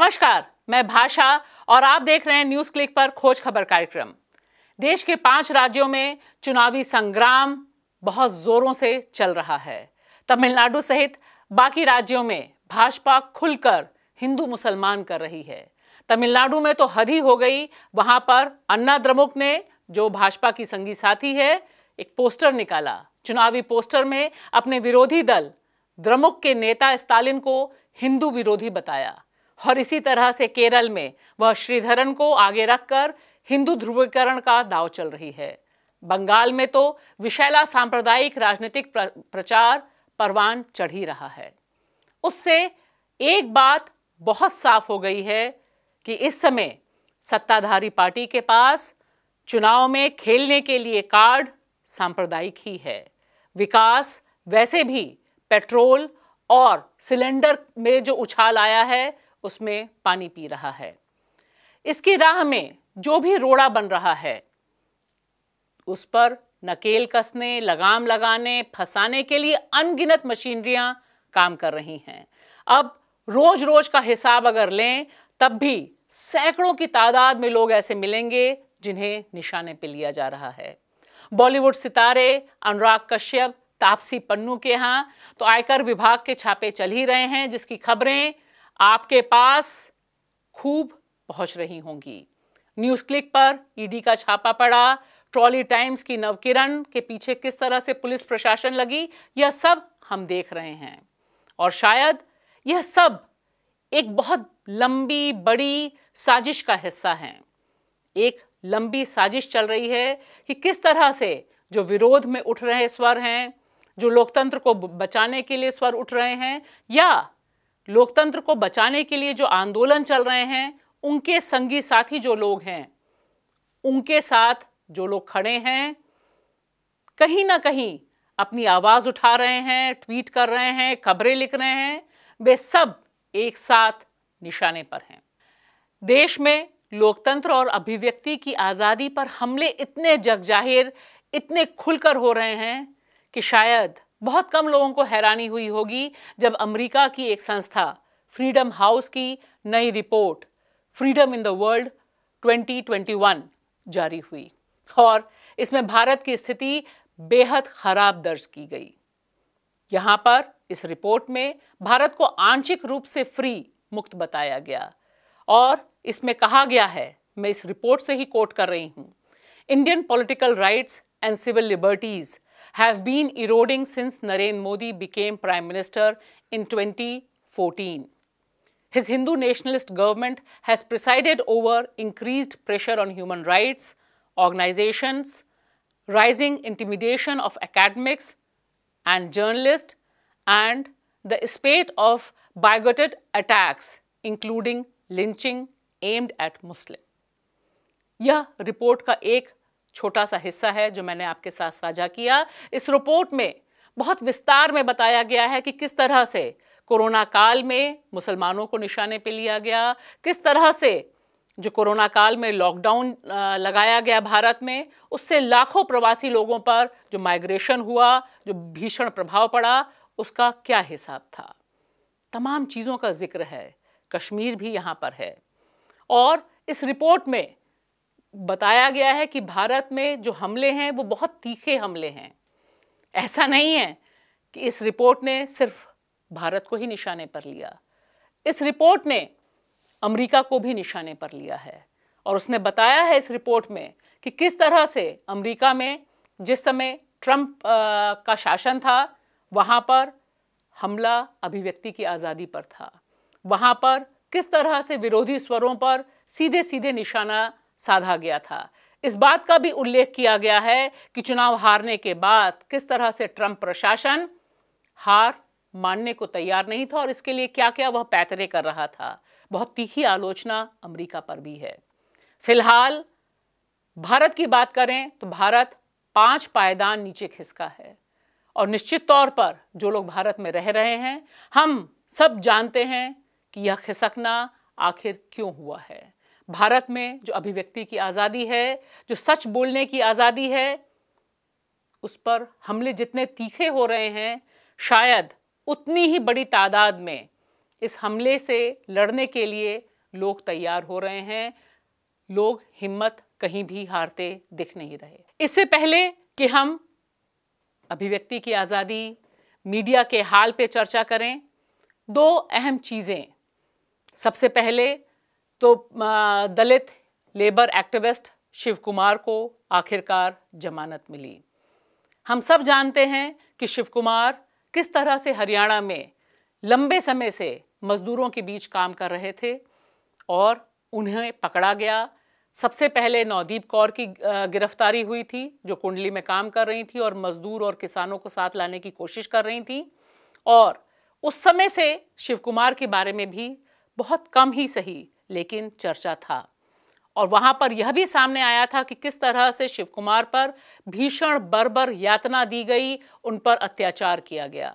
नमस्कार मैं भाषा और आप देख रहे हैं न्यूज क्लिक पर खोज खबर कार्यक्रम देश के पांच राज्यों में चुनावी संग्राम बहुत जोरों से चल रहा है तमिलनाडु सहित बाकी राज्यों में भाजपा खुलकर हिंदू मुसलमान कर रही है तमिलनाडु में तो हद ही हो गई वहां पर अन्ना द्रमुक ने जो भाजपा की संगी साथी है एक पोस्टर निकाला चुनावी पोस्टर में अपने विरोधी दल द्रमुक के नेता स्टालिन को हिंदू विरोधी बताया और इसी तरह से केरल में वह श्रीधरन को आगे रखकर हिंदू ध्रुवीकरण का दाव चल रही है बंगाल में तो विशैला सांप्रदायिक राजनीतिक प्रचार परवान चढ़ ही रहा है उससे एक बात बहुत साफ हो गई है कि इस समय सत्ताधारी पार्टी के पास चुनाव में खेलने के लिए कार्ड सांप्रदायिक ही है विकास वैसे भी पेट्रोल और सिलेंडर में जो उछाल आया है उसमें पानी पी रहा है इसकी राह में जो भी रोड़ा बन रहा है उस पर नकेल कसने लगाम लगाने फंसाने के लिए अनगिनत मशीनरियां काम कर रही हैं अब रोज रोज का हिसाब अगर लें तब भी सैकड़ों की तादाद में लोग ऐसे मिलेंगे जिन्हें निशाने पर लिया जा रहा है बॉलीवुड सितारे अनुराग कश्यप तापसी पन्नू के यहाँ तो आयकर विभाग के छापे चल ही रहे हैं जिसकी खबरें आपके पास खूब पहुंच रही होंगी न्यूज क्लिक पर ईडी e का छापा पड़ा ट्रॉली टाइम्स की नवकिरण के पीछे किस तरह से पुलिस प्रशासन लगी यह सब हम देख रहे हैं और शायद यह सब एक बहुत लंबी बड़ी साजिश का हिस्सा है एक लंबी साजिश चल रही है कि किस तरह से जो विरोध में उठ रहे स्वर हैं जो लोकतंत्र को बचाने के लिए स्वर उठ रहे हैं या लोकतंत्र को बचाने के लिए जो आंदोलन चल रहे हैं उनके संगी साथी जो लोग हैं उनके साथ जो लोग खड़े हैं कहीं ना कहीं अपनी आवाज़ उठा रहे हैं ट्वीट कर रहे हैं खबरें लिख रहे हैं वे सब एक साथ निशाने पर हैं देश में लोकतंत्र और अभिव्यक्ति की आज़ादी पर हमले इतने जगजाहिर इतने खुलकर हो रहे हैं कि शायद बहुत कम लोगों को हैरानी हुई होगी जब अमेरिका की एक संस्था फ्रीडम हाउस की नई report freedom in the world 2021 जारी हुई और इसमें भारत की स्थिति बेहद खराब दर्ज की गई यहां पर इस रिपोर्ट में भारत को आंशिक रूप से फ्री मुक्त बताया गया और इसमें कहा गया है मैं इस रिपोर्ट से ही कोट कर रही हूं Indian political rights and civil liberties have been eroding since Narendra Modi became Prime Minister in 2014. His Hindu nationalist government has presided over increased pressure on human rights, organizations, rising intimidation of academics and journalists, and the spate of bigoted attacks, including lynching aimed at Muslims. यह report का एक छोटा सा हिस्सा है जो मैंने आपके साथ साझा किया इस रिपोर्ट में बहुत विस्तार में बताया गया है कि किस तरह से कोरोना काल में मुसलमानों को निशाने पे लिया गया किस तरह से जो कोरोना काल में लॉकडाउन लगाया गया भारत में उससे लाखों प्रवासी लोगों पर जो माइग्रेशन हुआ जो भीषण प्रभाव पड़ा उसका क्या हिसाब था तमाम चीज़ों का जिक्र है कश्मीर भी यहाँ पर है और इस रिपोर्ट में बताया गया है कि भारत में जो हमले हैं वो बहुत तीखे हमले हैं ऐसा नहीं है कि इस रिपोर्ट ने सिर्फ भारत को ही निशाने पर लिया इस रिपोर्ट ने अमेरिका को भी निशाने पर लिया है और उसने बताया है इस रिपोर्ट में कि किस तरह से अमेरिका में जिस समय ट्रंप का शासन था वहाँ पर हमला अभिव्यक्ति की आज़ादी पर था वहाँ पर किस तरह से विरोधी स्वरों पर सीधे सीधे निशाना साधा गया था इस बात का भी उल्लेख किया गया है कि चुनाव हारने के बाद किस तरह से ट्रंप प्रशासन हार मानने को तैयार नहीं था और इसके लिए क्या क्या वह पैतरे कर रहा था बहुत तीखी आलोचना अमेरिका पर भी है फिलहाल भारत की बात करें तो भारत पांच पायदान नीचे खिसका है और निश्चित तौर पर जो लोग भारत में रह रहे हैं हम सब जानते हैं कि यह खिसकना आखिर क्यों हुआ है भारत में जो अभिव्यक्ति की आज़ादी है जो सच बोलने की आज़ादी है उस पर हमले जितने तीखे हो रहे हैं शायद उतनी ही बड़ी तादाद में इस हमले से लड़ने के लिए लोग तैयार हो रहे हैं लोग हिम्मत कहीं भी हारते दिख नहीं रहे इससे पहले कि हम अभिव्यक्ति की आज़ादी मीडिया के हाल पे चर्चा करें दो अहम चीज़ें सबसे पहले तो दलित लेबर एक्टिविस्ट शिव कुमार को आखिरकार जमानत मिली हम सब जानते हैं कि शिव कुमार किस तरह से हरियाणा में लंबे समय से मजदूरों के बीच काम कर रहे थे और उन्हें पकड़ा गया सबसे पहले नवदीप कौर की गिरफ्तारी हुई थी जो कुंडली में काम कर रही थी और मजदूर और किसानों को साथ लाने की कोशिश कर रही थी और उस समय से शिव कुमार के बारे में भी बहुत कम ही सही लेकिन चर्चा था और वहां पर यह भी सामने आया था कि किस तरह से शिव कुमार पर भीषण बर्बर यातना दी गई उन पर अत्याचार किया गया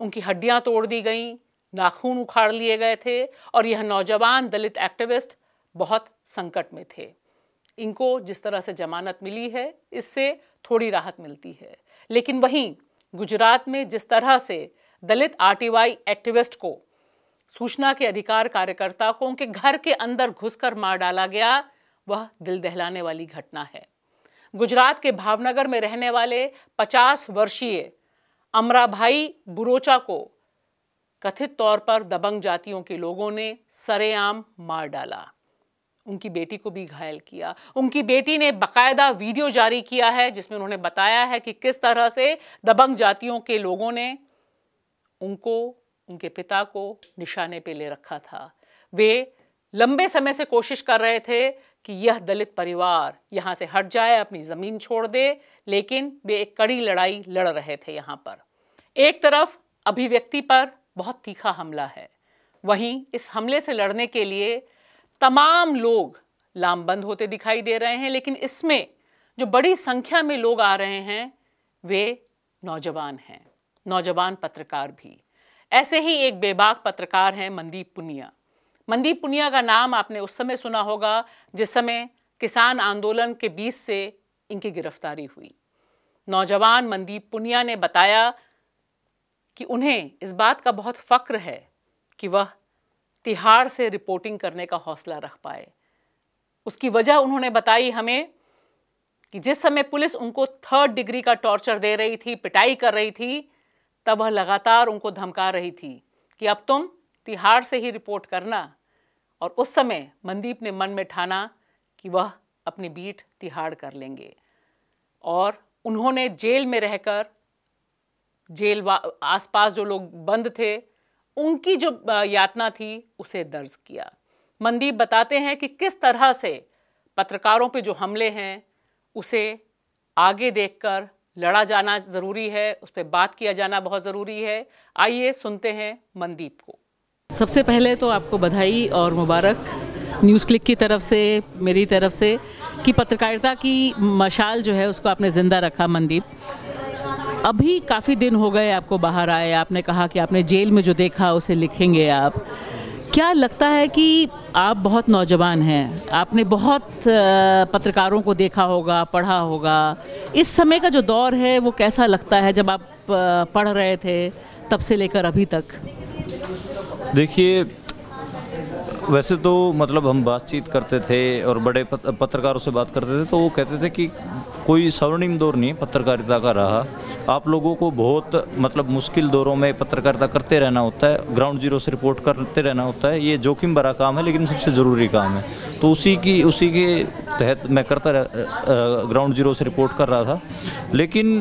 उनकी हड्डियां तोड़ दी गई नाखून उखाड़ लिए गए थे और यह नौजवान दलित एक्टिविस्ट बहुत संकट में थे इनको जिस तरह से जमानत मिली है इससे थोड़ी राहत मिलती है लेकिन वहीं गुजरात में जिस तरह से दलित आरटीवाई एक्टिविस्ट को सूचना के अधिकार कार्यकर्ता को उनके घर के अंदर घुसकर मार डाला गया वह दिल दहलाने वाली घटना है गुजरात के भावनगर में रहने वाले 50 वर्षीय अमराभाई बुरोचा को कथित तौर पर दबंग जातियों के लोगों ने सरेआम मार डाला उनकी बेटी को भी घायल किया उनकी बेटी ने बकायदा वीडियो जारी किया है जिसमें उन्होंने बताया है कि किस तरह से दबंग जातियों के लोगों ने उनको उनके पिता को निशाने पे ले रखा था वे लंबे समय से कोशिश कर रहे थे कि यह दलित परिवार यहाँ से हट जाए अपनी ज़मीन छोड़ दे लेकिन वे एक कड़ी लड़ाई लड़ रहे थे यहाँ पर एक तरफ अभिव्यक्ति पर बहुत तीखा हमला है वहीं इस हमले से लड़ने के लिए तमाम लोग लामबंद होते दिखाई दे रहे हैं लेकिन इसमें जो बड़ी संख्या में लोग आ रहे हैं वे नौजवान हैं नौजवान पत्रकार भी ऐसे ही एक बेबाक पत्रकार हैं मनदीप पुनिया मनदीप पुनिया का नाम आपने उस समय सुना होगा जिस समय किसान आंदोलन के बीच से इनकी गिरफ्तारी हुई नौजवान मनदीप पुनिया ने बताया कि उन्हें इस बात का बहुत फ़क्र है कि वह तिहाड़ से रिपोर्टिंग करने का हौसला रख पाए उसकी वजह उन्होंने बताई हमें कि जिस समय पुलिस उनको थर्ड डिग्री का टॉर्चर दे रही थी पिटाई कर रही थी तब वह लगातार उनको धमका रही थी कि अब तुम तिहाड़ से ही रिपोर्ट करना और उस समय मनदीप ने मन में ठाना कि वह अपनी बीट तिहाड़ कर लेंगे और उन्होंने जेल में रहकर जेल आसपास जो लोग बंद थे उनकी जो यातना थी उसे दर्ज किया मनदीप बताते हैं कि किस तरह से पत्रकारों पे जो हमले हैं उसे आगे देखकर लड़ा जाना ज़रूरी है उस पर बात किया जाना बहुत ज़रूरी है आइए सुनते हैं मनदीप को सबसे पहले तो आपको बधाई और मुबारक न्यूज़ क्लिक की तरफ से मेरी तरफ से कि पत्रकारिता की मशाल जो है उसको आपने ज़िंदा रखा मनदीप अभी काफ़ी दिन हो गए आपको बाहर आए आपने कहा कि आपने जेल में जो देखा उसे लिखेंगे आप क्या लगता है कि आप बहुत नौजवान हैं आपने बहुत पत्रकारों को देखा होगा पढ़ा होगा इस समय का जो दौर है वो कैसा लगता है जब आप पढ़ रहे थे तब से लेकर अभी तक देखिए वैसे तो मतलब हम बातचीत करते थे और बड़े पत्रकारों से बात करते थे तो वो कहते थे कि कोई स्वर्णिम दौर नहीं पत्रकारिता का रहा आप लोगों को बहुत मतलब मुश्किल दौरों में पत्रकारिता करते रहना होता है ग्राउंड जीरो से रिपोर्ट करते रहना होता है ये जोखिम भरा काम है लेकिन सबसे ज़रूरी काम है तो उसी की उसी के तहत मैं करता रह, ग्राउंड जीरो से रिपोर्ट कर रहा था लेकिन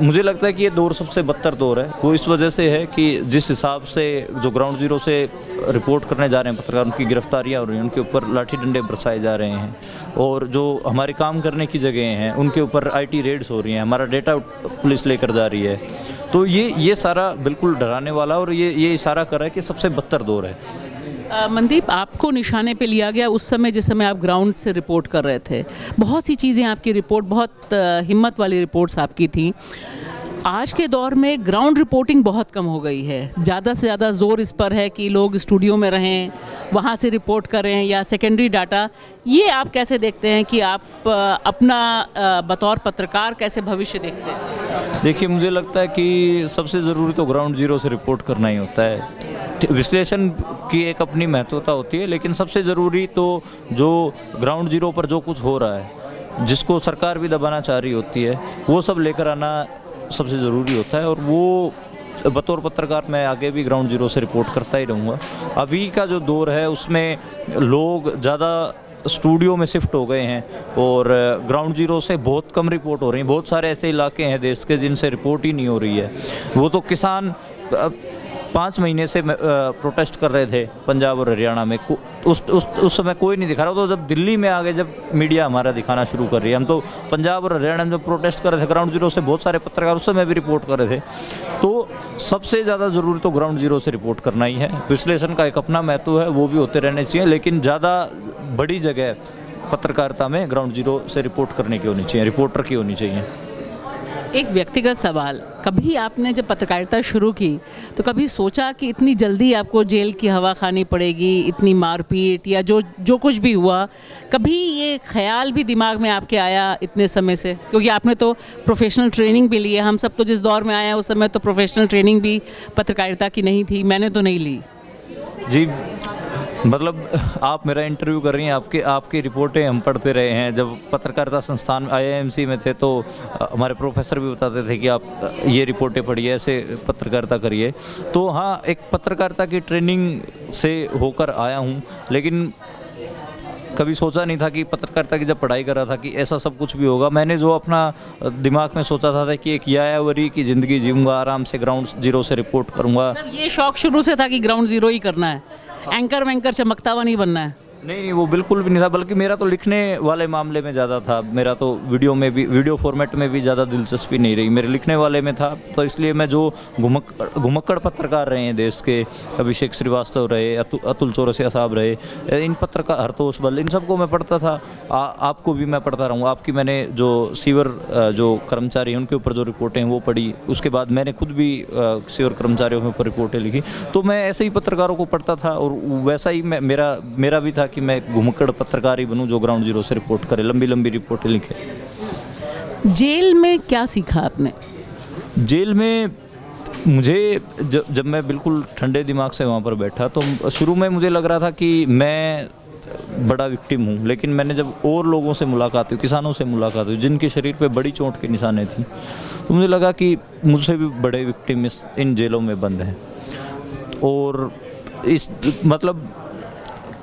मुझे लगता है कि ये दौर सबसे बदतर दौर है वो इस वजह से है कि जिस हिसाब से जो ग्राउंड जीरो से रिपोर्ट करने जा रहे हैं पत्रकार उनकी गिरफ्तारियां हो रही हैं उनके ऊपर लाठी डंडे बरसाए जा रहे हैं और जो हमारे काम करने की जगह हैं उनके ऊपर आईटी रेड्स हो रही हैं हमारा डेटा पुलिस लेकर जा रही है तो ये ये सारा बिल्कुल डराने वाला और ये ये इशारा कर रहा है कि सबसे बदतर दौर है मनदीप आपको निशाने पे लिया गया उस समय जिस समय आप ग्राउंड से रिपोर्ट कर रहे थे बहुत सी चीज़ें आपकी रिपोर्ट बहुत हिम्मत वाली रिपोर्ट्स आपकी थी आज के दौर में ग्राउंड रिपोर्टिंग बहुत कम हो गई है ज़्यादा से ज़्यादा जोर इस पर है कि लोग स्टूडियो में रहें वहाँ से रिपोर्ट करें या सेकेंडरी डाटा ये आप कैसे देखते हैं कि आप अपना बतौर पत्रकार कैसे भविष्य देखते हैं देखिए मुझे लगता है कि सबसे ज़रूरी तो ग्राउंड ज़ीरो से रिपोर्ट करना ही होता है विश्लेषण की एक अपनी महत्वता होती है लेकिन सबसे ज़रूरी तो जो ग्राउंड जीरो पर जो कुछ हो रहा है जिसको सरकार भी दबाना चाह रही होती है वो सब लेकर आना सबसे ज़रूरी होता है और वो बतौर पत्रकार मैं आगे भी ग्राउंड जीरो से रिपोर्ट करता ही रहूँगा अभी का जो दौर है उसमें लोग ज़्यादा स्टूडियो में शिफ्ट हो गए हैं और ग्राउंड जीरो से बहुत कम रिपोर्ट हो रही है बहुत सारे ऐसे इलाके हैं देश के जिनसे रिपोर्ट ही नहीं हो रही है वो तो किसान पाँच महीने से प्रोटेस्ट कर रहे थे पंजाब और हरियाणा में उस उस उस समय कोई नहीं दिखा रहा तो जब दिल्ली में आ गए जब मीडिया हमारा दिखाना शुरू कर रही है हम तो पंजाब और हरियाणा में जब प्रोटेस्ट कर रहे थे ग्राउंड जीरो से बहुत सारे पत्रकार उस समय भी रिपोर्ट कर रहे थे तो सबसे ज़्यादा ज़रूरी तो ग्राउंड जीरो से रिपोर्ट करना ही है विश्लेषण का एक अपना महत्व है वो भी होते रहने चाहिए लेकिन ज़्यादा बड़ी जगह पत्रकारिता में ग्राउंड जीरो से रिपोर्ट करने की होनी चाहिए रिपोर्टर की होनी चाहिए एक व्यक्तिगत सवाल कभी आपने जब पत्रकारिता शुरू की तो कभी सोचा कि इतनी जल्दी आपको जेल की हवा खानी पड़ेगी इतनी मारपीट या जो जो कुछ भी हुआ कभी ये ख्याल भी दिमाग में आपके आया इतने समय से क्योंकि आपने तो प्रोफेशनल ट्रेनिंग भी ली है हम सब तो जिस दौर में आए हैं उस समय तो प्रोफेशनल ट्रेनिंग भी पत्रकारिता की नहीं थी मैंने तो नहीं ली जी मतलब आप मेरा इंटरव्यू कर रही हैं आपके आपकी रिपोर्टें हम पढ़ते रहे हैं जब पत्रकारिता संस्थान आईआईएमसी में थे तो हमारे प्रोफेसर भी बताते थे कि आप ये रिपोर्टें पढ़िए ऐसे पत्रकारिता करिए तो हाँ एक पत्रकारिता की ट्रेनिंग से होकर आया हूँ लेकिन कभी सोचा नहीं था कि पत्रकारिता की जब पढ़ाई कर रहा था कि ऐसा सब कुछ भी होगा मैंने जो अपना दिमाग में सोचा था, था कि एक यायावरी की ज़िंदगी जीऊँगा आराम से ग्राउंड जीरो से रिपोर्ट करूँगा ये शौक शुरू से था कि ग्राउंड जीरो ही करना है एंकर वैंकर चमकता हुआ नहीं बनना है नहीं नहीं वो बिल्कुल भी नहीं था बल्कि मेरा तो लिखने वाले मामले में ज़्यादा था मेरा तो वीडियो में भी वीडियो फॉर्मेट में भी ज़्यादा दिलचस्पी नहीं रही मेरे लिखने वाले में था तो इसलिए मैं जो घुमक घुमक्कड़ पत्रकार रहे हैं देश के अभिषेक श्रीवास्तव रहे अतु, अतुल चौरसिया साहब रहे इन पत्रकार हरतोष बल इन सबको मैं पढ़ता था आ, आपको भी मैं पढ़ता रहूँ आपकी मैंने जो सीवर जो कर्मचारी हैं उनके ऊपर जो रिपोर्टें हैं वो पढ़ी उसके बाद मैंने खुद भी सीवर कर्मचारियों के ऊपर रिपोर्टें लिखी तो मैं ऐसे ही पत्रकारों को पढ़ता था और वैसा ही मेरा मेरा भी था कि मैं एक घुमकड़ पत्रकार ही बनूँ जो ग्राउंड जीरो से रिपोर्ट करे लंबी लंबी रिपोर्टें लिखे जेल में क्या सीखा आपने जेल में मुझे जब जब मैं बिल्कुल ठंडे दिमाग से वहाँ पर बैठा तो शुरू में मुझे लग रहा था कि मैं बड़ा विक्टिम हूँ लेकिन मैंने जब और लोगों से मुलाकात हुई किसानों से मुलाकात हुई जिनके शरीर पे बड़ी चोट के निशाने थी तो मुझे लगा कि मुझसे भी बड़े विक्टिम इस इन जेलों में बंद हैं और इस मतलब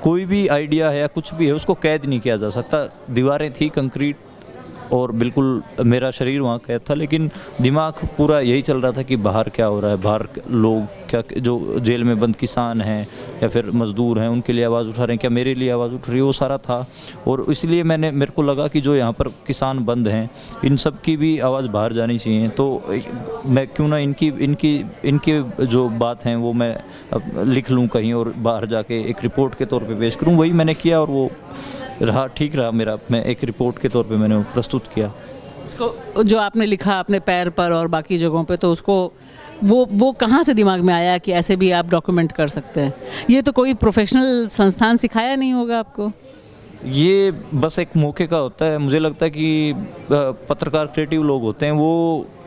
कोई भी आइडिया है या कुछ भी है उसको कैद नहीं किया जा सकता दीवारें थी कंक्रीट और बिल्कुल मेरा शरीर वहाँ कैद था लेकिन दिमाग पूरा यही चल रहा था कि बाहर क्या हो रहा है बाहर लोग क्या जो जेल में बंद किसान हैं या फिर मज़दूर हैं उनके लिए आवाज़ उठा रहे हैं क्या मेरे लिए आवाज़ उठ रही है वो सारा था और इसलिए मैंने मेरे को लगा कि जो यहाँ पर किसान बंद हैं इन सब की भी आवाज़ बाहर जानी चाहिए तो मैं क्यों ना इनकी इनकी इनके जो बात हैं वो मैं लिख लूँ कहीं और बाहर जाके एक रिपोर्ट के तौर पे पेश करूँ वही मैंने किया और वो रहा ठीक रहा मेरा मैं एक रिपोर्ट के तौर पे मैंने प्रस्तुत किया उसको जो आपने लिखा अपने पैर पर और बाकी जगहों पे तो उसको वो वो कहाँ से दिमाग में आया कि ऐसे भी आप डॉक्यूमेंट कर सकते हैं ये तो कोई प्रोफेशनल संस्थान सिखाया नहीं होगा आपको ये बस एक मौके का होता है मुझे लगता है कि पत्रकार क्रिएटिव लोग होते हैं वो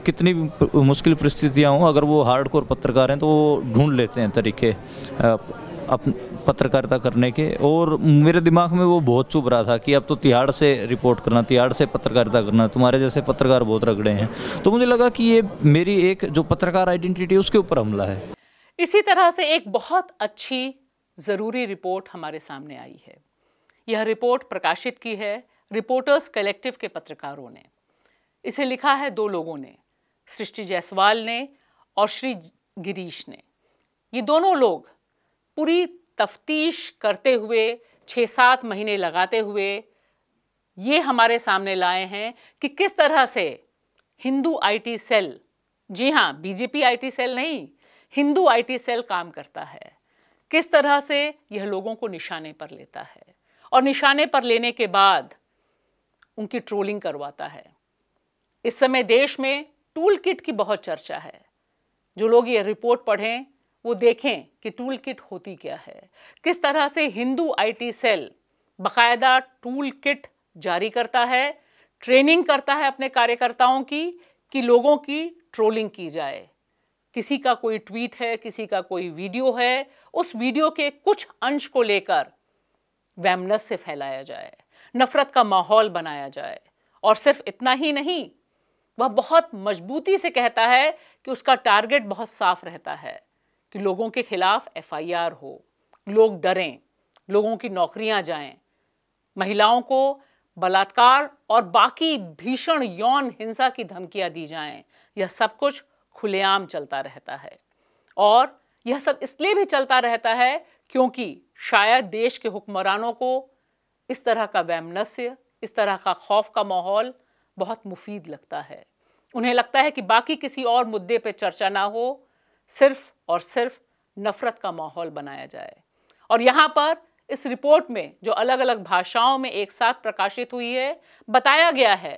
कितनी भी मुश्किल परिस्थितियाँ हों अगर वो हार्ड कोर पत्रकार हैं तो वो ढूंढ लेते हैं तरीके अप पत्रकारिता करने के और मेरे दिमाग में वो बहुत चुभ रहा था कि अब तो तिहाड़ से रिपोर्ट करना तिहाड़ से पत्रकारिता करना तुम्हारे जैसे पत्रकार बहुत रगड़े हैं तो मुझे लगा कि ये मेरी एक जो पत्रकार आइडेंटिटी उसके ऊपर हमला है इसी तरह से एक बहुत अच्छी ज़रूरी रिपोर्ट हमारे सामने आई है यह रिपोर्ट प्रकाशित की है रिपोर्टर्स कलेक्टिव के पत्रकारों ने इसे लिखा है दो लोगों ने सृष्टि जायसवाल ने और श्री गिरीश ने ये दोनों लोग पूरी तफ्तीश करते हुए छः सात महीने लगाते हुए ये हमारे सामने लाए हैं कि किस तरह से हिंदू आईटी सेल जी हाँ बीजेपी आईटी सेल नहीं हिंदू आईटी सेल काम करता है किस तरह से यह लोगों को निशाने पर लेता है और निशाने पर लेने के बाद उनकी ट्रोलिंग करवाता है इस समय देश में टूल किट की बहुत चर्चा है जो लोग ये रिपोर्ट पढ़ें वो देखें कि टूल किट होती क्या है किस तरह से हिंदू आईटी सेल बाकायदा टूल किट जारी करता है ट्रेनिंग करता है अपने कार्यकर्ताओं की कि लोगों की ट्रोलिंग की जाए किसी का कोई ट्वीट है किसी का कोई वीडियो है उस वीडियो के कुछ अंश को लेकर वैमनस से फैलाया जाए नफरत का माहौल बनाया जाए और सिर्फ इतना ही नहीं वह बहुत मजबूती से कहता है कि उसका टारगेट बहुत साफ रहता है कि लोगों के खिलाफ एफआईआर हो लोग डरें लोगों की नौकरियां जाएं महिलाओं को बलात्कार और बाकी भीषण यौन हिंसा की धमकियां दी जाएं यह सब कुछ खुलेआम चलता रहता है और यह सब इसलिए भी चलता रहता है क्योंकि शायद देश के हुक्मरानों को इस तरह का वैमनस्य इस तरह का खौफ का माहौल बहुत मुफीद लगता है उन्हें लगता है कि बाकी किसी और मुद्दे पर चर्चा ना हो सिर्फ और सिर्फ नफरत का माहौल बनाया जाए और यहाँ पर इस रिपोर्ट में जो अलग अलग भाषाओं में एक साथ प्रकाशित हुई है बताया गया है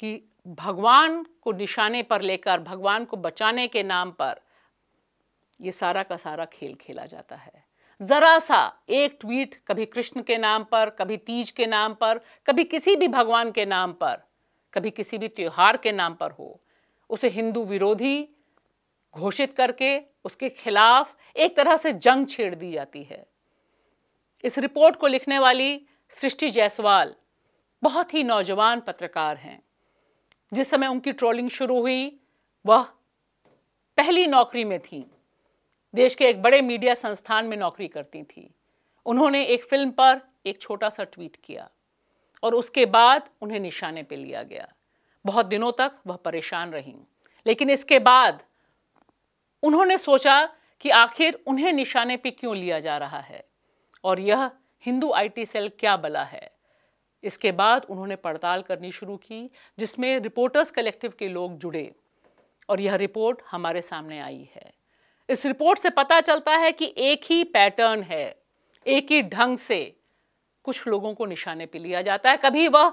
कि भगवान को निशाने पर लेकर भगवान को बचाने के नाम पर यह सारा का सारा खेल खेला जाता है ज़रा सा एक ट्वीट कभी कृष्ण के नाम पर कभी तीज के नाम पर कभी किसी भी भगवान के नाम पर कभी किसी भी त्योहार के नाम पर हो उसे हिंदू विरोधी घोषित करके उसके खिलाफ एक तरह से जंग छेड़ दी जाती है इस रिपोर्ट को लिखने वाली सृष्टि जायसवाल बहुत ही नौजवान पत्रकार हैं जिस समय उनकी ट्रोलिंग शुरू हुई वह पहली नौकरी में थी देश के एक बड़े मीडिया संस्थान में नौकरी करती थी उन्होंने एक फिल्म पर एक छोटा सा ट्वीट किया और उसके बाद उन्हें निशाने पर लिया गया बहुत दिनों तक वह परेशान रहीं लेकिन इसके बाद उन्होंने सोचा कि आखिर उन्हें निशाने पर क्यों लिया जा रहा है और यह हिंदू आईटी सेल क्या बला है इसके बाद उन्होंने पड़ताल करनी शुरू की जिसमें रिपोर्टर्स कलेक्टिव के लोग जुड़े और यह रिपोर्ट हमारे सामने आई है इस रिपोर्ट से पता चलता है कि एक ही पैटर्न है एक ही ढंग से कुछ लोगों को निशाने पर लिया जाता है कभी वह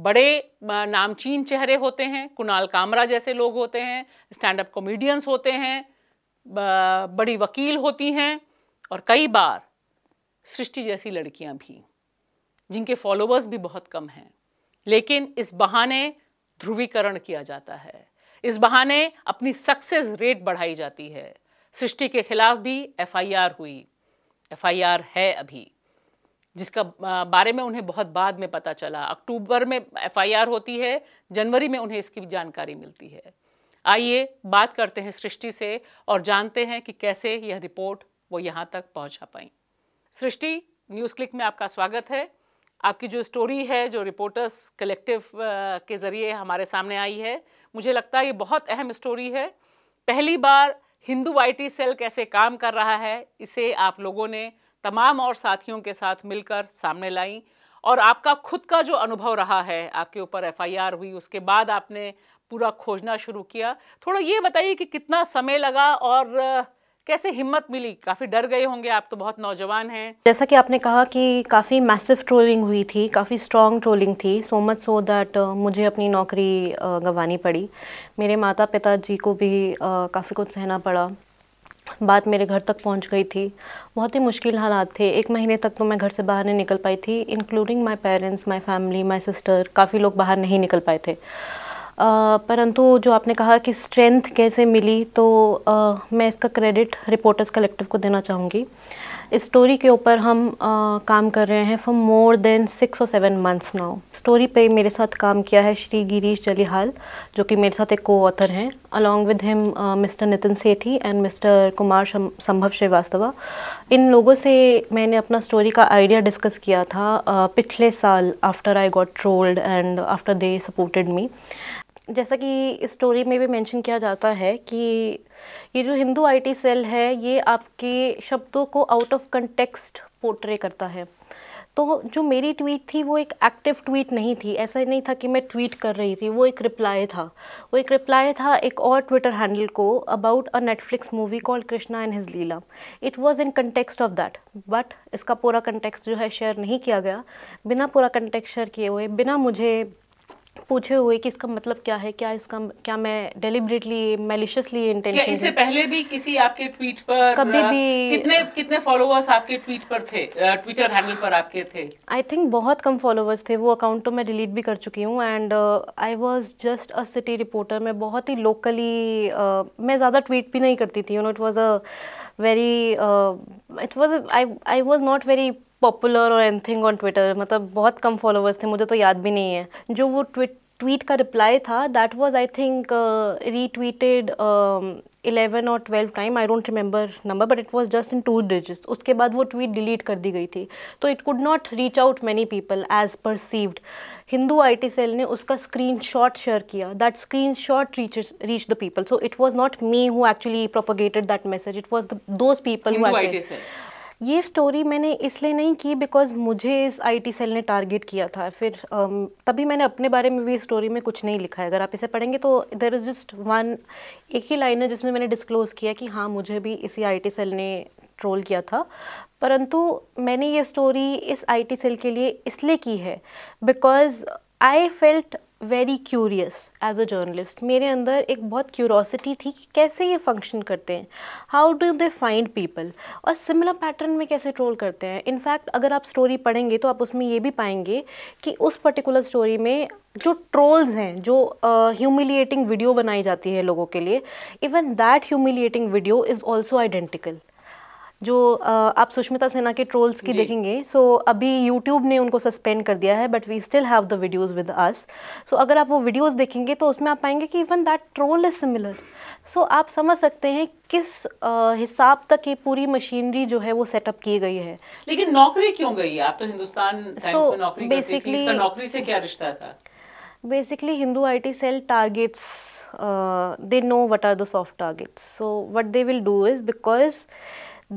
बड़े नामचीन चेहरे होते हैं कुणाल कामरा जैसे लोग होते हैं स्टैंड अप कॉमेडियंस होते हैं बड़ी वकील होती हैं और कई बार सृष्टि जैसी लड़कियां भी जिनके फॉलोअर्स भी बहुत कम हैं लेकिन इस बहाने ध्रुवीकरण किया जाता है इस बहाने अपनी सक्सेस रेट बढ़ाई जाती है सृष्टि के खिलाफ भी एफआईआर हुई एफआईआर है अभी जिसका बारे में उन्हें बहुत बाद में पता चला अक्टूबर में एफआईआर होती है जनवरी में उन्हें इसकी जानकारी मिलती है आइए बात करते हैं सृष्टि से और जानते हैं कि कैसे यह रिपोर्ट वो यहाँ तक पहुँचा पाई सृष्टि न्यूज़ क्लिक में आपका स्वागत है आपकी जो स्टोरी है जो रिपोर्टर्स कलेक्टिव के ज़रिए हमारे सामने आई है मुझे लगता है ये बहुत अहम स्टोरी है पहली बार हिंदू आईटी सेल कैसे काम कर रहा है इसे आप लोगों ने तमाम और साथियों के साथ मिलकर सामने लाई और आपका खुद का जो अनुभव रहा है आपके ऊपर एफआईआर हुई उसके बाद आपने पूरा खोजना शुरू किया थोड़ा ये बताइए कि कितना समय लगा और कैसे हिम्मत मिली काफ़ी डर गए होंगे आप तो बहुत नौजवान हैं जैसा कि आपने कहा कि काफ़ी मैसिव ट्रोलिंग हुई थी काफ़ी स्ट्रॉन्ग ट्रोलिंग थी सो मच सो दैट मुझे अपनी नौकरी गंवानी पड़ी मेरे माता पिता जी को भी काफ़ी कुछ सहना पड़ा बात मेरे घर तक पहुंच गई थी बहुत ही मुश्किल हालात थे एक महीने तक तो मैं घर से बाहर नहीं निकल पाई थी including my parents my family my sister काफ़ी लोग बाहर नहीं निकल पाए थे परंतु जो आपने कहा कि स्ट्रेंथ कैसे मिली तो आ, मैं इसका क्रेडिट रिपोर्टर्स कलेक्टिव को देना चाहूँगी इस स्टोरी के ऊपर हम आ, काम कर रहे हैं फॉर मोर देन सिक्स और सेवन मंथ्स नाउ स्टोरी पे मेरे साथ काम किया है श्री गिरीश जलिहाल जो कि मेरे साथ एक को ऑथर हैं along with him mister Nitin Sethi and mister Kumar Sambhav Shrivastava इन लोगों से मैंने अपना स्टोरी का आइडिया डिस्कस किया था आ, पिछले साल after I got trolled and after they supported me जैसा कि स्टोरी में भी मेंशन किया जाता है कि ये जो हिंदू आईटी सेल है ये आपके शब्दों को आउट ऑफ कंटेक्स्ट पोर्ट्रे करता है तो जो मेरी ट्वीट थी वो एक एक्टिव ट्वीट नहीं थी ऐसा नहीं था कि मैं ट्वीट कर रही थी वो एक रिप्लाई था वो एक रिप्लाई था एक और ट्विटर हैंडल को about a Netflix movie called Krishna and his Leela it was in context of that but इसका पूरा कंटेक्स्ट जो है शेयर नहीं किया गया बिना पूरा कंटेक्स्ट शेयर किए हुए बिना मुझे पूछे हुए कि इसका मतलब क्या है क्या इसका क्या मैं डेलिबरेटली मेलिशियसली इंटेंशन इससे पहले भी किसी आपके ट्वीट पर कभी भी कितने कितने फॉलोवर्स आपके ट्वीट पर थे ट्विटर हैंडल पर आपके थे आई थिंक बहुत कम फॉलोवर्स थे वो अकाउंट तो मैं डिलीट भी कर चुकी हूँ and I was just a city reporter मैं बहुत ही लोकली uh, मैं ज़्यादा ट्वीट भी नहीं करती थी you know it was a very it was I I was not very popular और एनथिंग ऑन ट्विटर मतलब बहुत कम फॉलोअर्स थे मुझे तो याद भी नहीं है जो वो ट्विट ट्वीट का रिप्लाई था that was I think retweeted eleven और twelve time I don't remember number but it was just in two digits उसके बाद वो ट्वीट डिलीट कर दी गई थी तो it could not reach out many people as perceived Hindu IT cell ने उसका शॉट शेयर किया that screen reach reach the people so it was not me who actually propagated that message it was those people who ये story मैंने इसलिए नहीं की because मुझे इस आईटी सेल ने टारगेट किया था फिर um, तभी मैंने अपने बारे में भी स्टोरी में कुछ नहीं लिखा है अगर आप इसे पढ़ेंगे तो देर इज़ जस्ट वन एक ही लाइन है जिसमें मैंने डिस्क्लोज़ किया कि हाँ मुझे भी इसी आईटी सेल ने ट्रोल किया था परंतु मैंने ये स्टोरी इस आईटी सेल के लिए इसलिए की है because I felt very curious as a journalist मेरे अंदर एक बहुत क्यूरोसिटी थी कि कैसे ये फंक्शन करते हैं how do they find people और सिमिलर पैटर्न में कैसे ट्रोल करते हैं इनफैक्ट अगर आप स्टोरी पढ़ेंगे तो आप उसमें ये भी पाएंगे कि उस पर्टिकुलर स्टोरी में जो ट्रोल्स हैं जो ह्यूमिलिएटिंग uh, वीडियो बनाई जाती है लोगों के लिए even that humiliating video is also identical जो आप सुष्मिता सिन्हा के ट्रोल्स की देखेंगे सो अभी यूट्यूब ने उनको सस्पेंड कर दिया है but we still have the videos with us so अगर आप वो वीडियोज़ देखेंगे तो उसमें आप पाएंगे कि even that troll is similar so आप समझ सकते हैं किस हिसाब तक ये पूरी मशीनरी जो है वो सेटअप की गई है लेकिन नौकरी क्यों गई आप तो हिंदुस्तान टाइम्स so, में नौकरी बेसिकली नौकरी से क्या रिश्ता था basically Hindu IT cell targets they know what are the soft targets so what they will do is because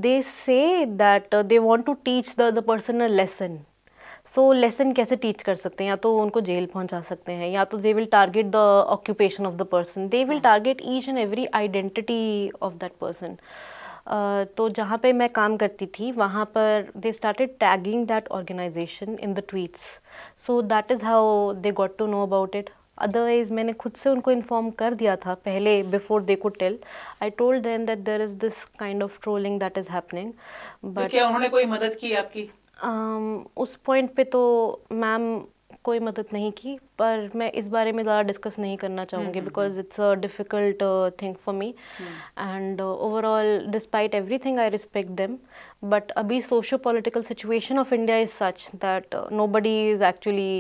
they say that uh, they want to teach the the person a lesson so so, lesson कैसे teach कर सकते हैं या तो उनको jail पहुंचा सकते हैं या तो they will target the occupation of the person they will target each and every identity of that person तो जहाँ पे मैं काम करती थी वहाँ पर they started tagging that organisation in the tweets so that is how they got to know about it otherwise मैंने खुद से उनको इन्फॉर्म कर दिया था पहले before they could tell I told them that there is this kind of trolling that is happening but क्या उन्होंने कोई मदद की आपकी um, उस पॉइंट पे तो मैम कोई मदद नहीं की पर मैं इस बारे में ज़्यादा डिस्कस नहीं करना चाहूँगी because it's a difficult thing for me and overall despite everything I respect them but अभी socio political situation of India is such that nobody is actually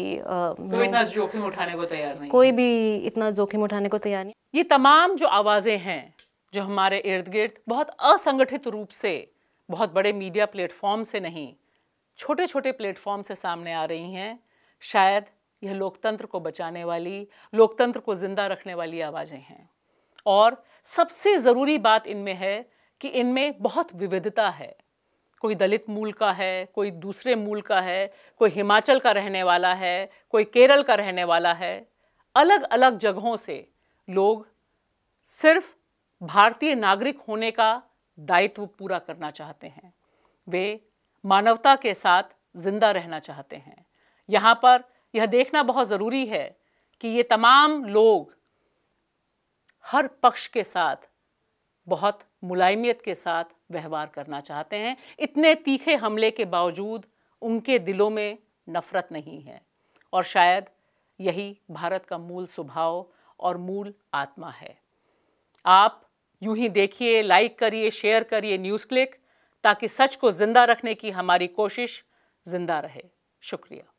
जोखिम उठाने को तैयार नहीं कोई भी इतना जोखिम उठाने को तैयार नहीं ये तमाम जो आवाज़ें हैं जो हमारे इर्द गिर्द बहुत असंगठित रूप से बहुत बड़े मीडिया प्लेटफॉर्म से नहीं छोटे छोटे प्लेटफॉर्म से सामने आ रही हैं शायद यह लोकतंत्र को बचाने वाली लोकतंत्र को ज़िंदा रखने वाली आवाज़ें हैं और सबसे ज़रूरी बात इनमें है कि इनमें बहुत विविधता है कोई दलित मूल का है कोई दूसरे मूल का है कोई हिमाचल का रहने वाला है कोई केरल का रहने वाला है अलग अलग जगहों से लोग सिर्फ भारतीय नागरिक होने का दायित्व पूरा करना चाहते हैं वे मानवता के साथ जिंदा रहना चाहते हैं यहाँ पर यह देखना बहुत ज़रूरी है कि ये तमाम लोग हर पक्ष के साथ बहुत मुलायमियत के साथ व्यवहार करना चाहते हैं इतने तीखे हमले के बावजूद उनके दिलों में नफ़रत नहीं है और शायद यही भारत का मूल स्वभाव और मूल आत्मा है आप यूं ही देखिए लाइक करिए शेयर करिए न्यूज़ क्लिक ताकि सच को ज़िंदा रखने की हमारी कोशिश ज़िंदा रहे शुक्रिया